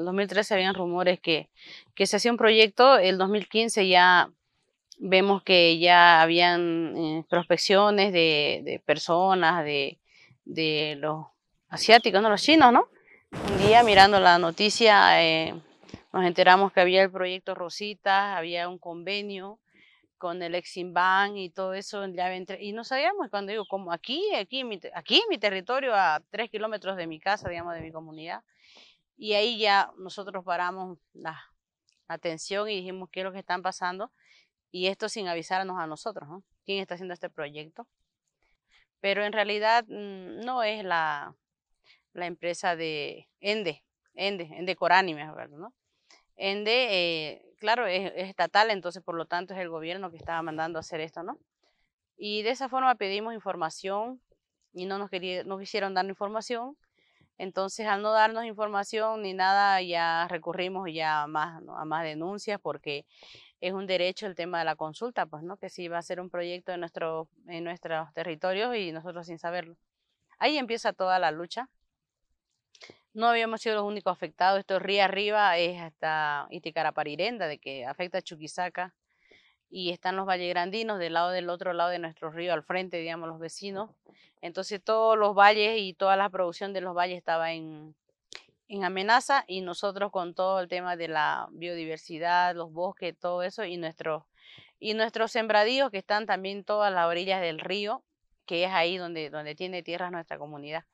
el 2013 habían rumores que, que se hacía un proyecto, el 2015 ya vemos que ya habían eh, prospecciones de, personas, de, los asiáticos, no los chinos, ¿no? Un día mirando la noticia eh, nos enteramos que había el proyecto Rosita, había un convenio con el Eximban y todo eso, y no sabíamos, cuando digo, como aquí, aquí, aquí en mi territorio, a tres kilómetros de mi casa, digamos, de mi comunidad, y ahí ya nosotros paramos la atención y dijimos qué es lo que están pasando. Y esto sin avisarnos a nosotros, ¿no? ¿Quién está haciendo este proyecto? Pero en realidad mm, no es la, la empresa de Ende, Ende, Ende Coránime, ¿verdad? ¿no? Ende, eh, claro, es, estatal, entonces por lo tanto es el gobierno que estaba mandando a hacer esto, ¿no? Y de esa forma pedimos información y no nos, quería, nos quisieron dar información entonces, al no darnos información ni nada, ya recurrimos ya a más, a más denuncias porque es un derecho el tema de la consulta, pues, ¿no? Que si va a ser un proyecto en, nuestro, en nuestros territorios y nosotros sin saberlo. Ahí empieza toda la lucha. No habíamos sido los únicos afectados. Esto ría arriba es hasta Iticaraparirenda, de que afecta a Chuquisaca, y están los vallegrandinos del lado del otro lado de nuestro río, al frente, digamos, los vecinos. Entonces todos los valles y toda la producción de los valles estaba en, amenaza y nosotros con todo el tema de la biodiversidad, los bosques, todo eso y nuestros y nuestros sembradíos que están también todas las orillas del río, que es ahí donde, donde tiene tierras nuestra comunidad.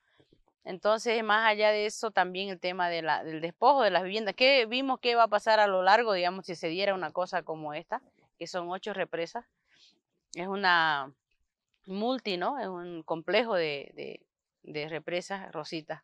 Entonces, más allá de eso, también el tema de la, del despojo de las viviendas, que vimos qué va a pasar a lo largo, digamos, si se diera una cosa como esta, que son ocho represas. Es una multi, ¿no? Es un complejo de, represas rositas.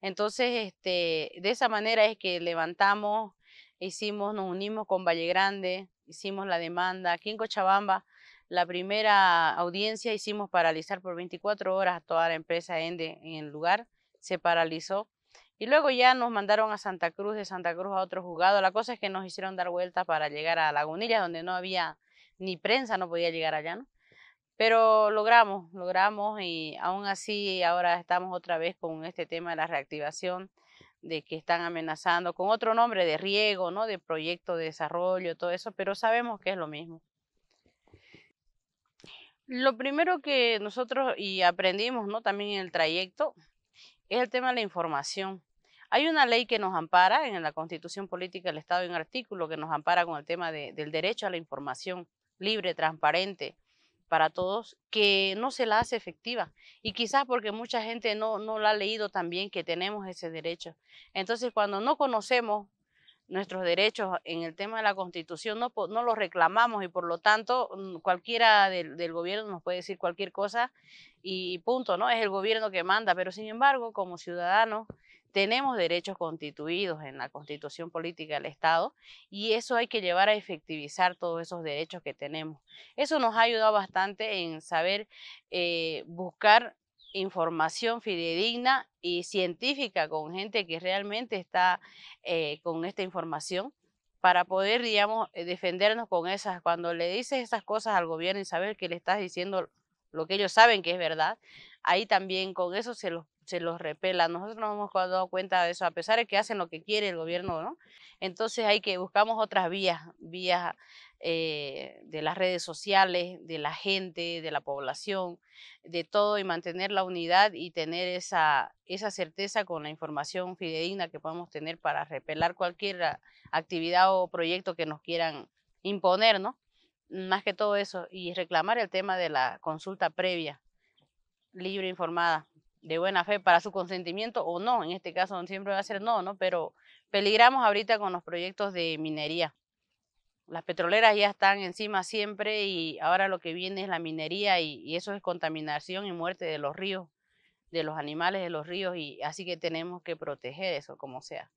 Entonces, este, de esa manera es que levantamos, hicimos, nos unimos con Valle Grande, hicimos la demanda. Aquí en Cochabamba, la primera audiencia hicimos paralizar por 24 horas a toda la empresa ENDE en el lugar. Se paralizó y luego ya nos mandaron a Santa Cruz, de Santa Cruz a otro juzgado. La cosa es que nos hicieron dar vueltas para llegar a Lagunilla, donde no había ni prensa, no podía llegar allá, ¿no? Pero logramos, logramos y aún así ahora estamos otra vez con este tema de la reactivación, de que están amenazando con otro nombre de riego, ¿no? De proyecto de desarrollo, todo eso, pero sabemos que es lo mismo. Lo primero que nosotros y aprendimos, ¿no? También en el trayecto es el tema de la información. Hay una ley que nos ampara en la Constitución Política del Estado, en artículo que nos ampara con el tema del derecho a la información libre, transparente para todos, que no se la hace efectiva. Y quizás porque mucha gente no, no la ha leído también que tenemos ese derecho. Entonces, cuando no conocemos nuestros derechos en el tema de la constitución no, no los reclamamos y por lo tanto mm, cualquiera del, del, gobierno nos puede decir cualquier cosa y punto, ¿no? Es el gobierno que manda, pero sin embargo como ciudadanos tenemos derechos constituidos en la constitución política del Estado y eso hay que llevar a efectivizar todos esos derechos que tenemos. Eso nos ha ayudado bastante en saber eh, buscar información fidedigna y científica con gente que realmente está eh, con esta información para poder, digamos, eh, defendernos con esas. Cuando le dices esas cosas al gobierno y saber que le estás diciendo lo que ellos saben que es verdad, ahí también con eso se los, se los repela. Nosotros nos hemos dado cuenta de eso, a pesar de que hacen lo que quiere el gobierno, ¿no? Entonces hay que buscamos otras vías, vías eh, de las redes sociales, de la gente, de la población, de todo y mantener la unidad y tener esa, esa certeza con la información fidedigna que podemos tener para repelar cualquier ah, actividad o proyecto que nos quieran imponer, ¿no? Más que todo eso, y reclamar el tema de la consulta previa, libre, informada, de buena fe, para su consentimiento o no, en este caso siempre va a ser no, ¿no? Pero peligramos ahorita con los proyectos de minería. Las petroleras ya están encima siempre y ahora lo que viene es la minería y, eso es contaminación y muerte de los ríos, de los animales de los ríos y así que tenemos que proteger eso como sea.